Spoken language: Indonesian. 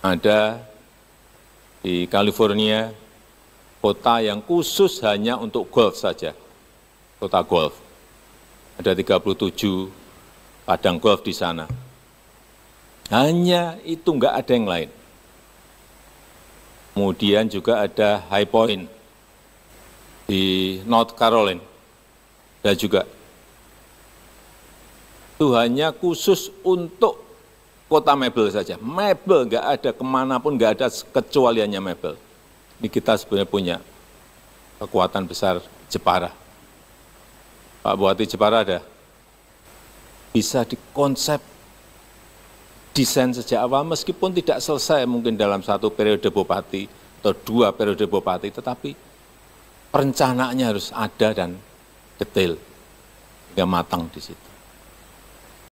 ada di California kota yang khusus hanya untuk golf saja, kota golf. Ada 37 padang golf di sana. Hanya itu enggak ada yang lain. Kemudian juga ada High Point di North Carolina. Ada juga. Itu hanya khusus untuk kota mebel saja. Mebel nggak ada kemanapun, nggak ada kecualiannya mebel. Ini kita sebenarnya punya kekuatan besar Jepara. Pak Buati Jepara ada? Bisa dikonsep desain sejak awal, meskipun tidak selesai mungkin dalam satu periode bupati atau dua periode bupati, tetapi perencanaannya harus ada dan detail, hingga matang di situ.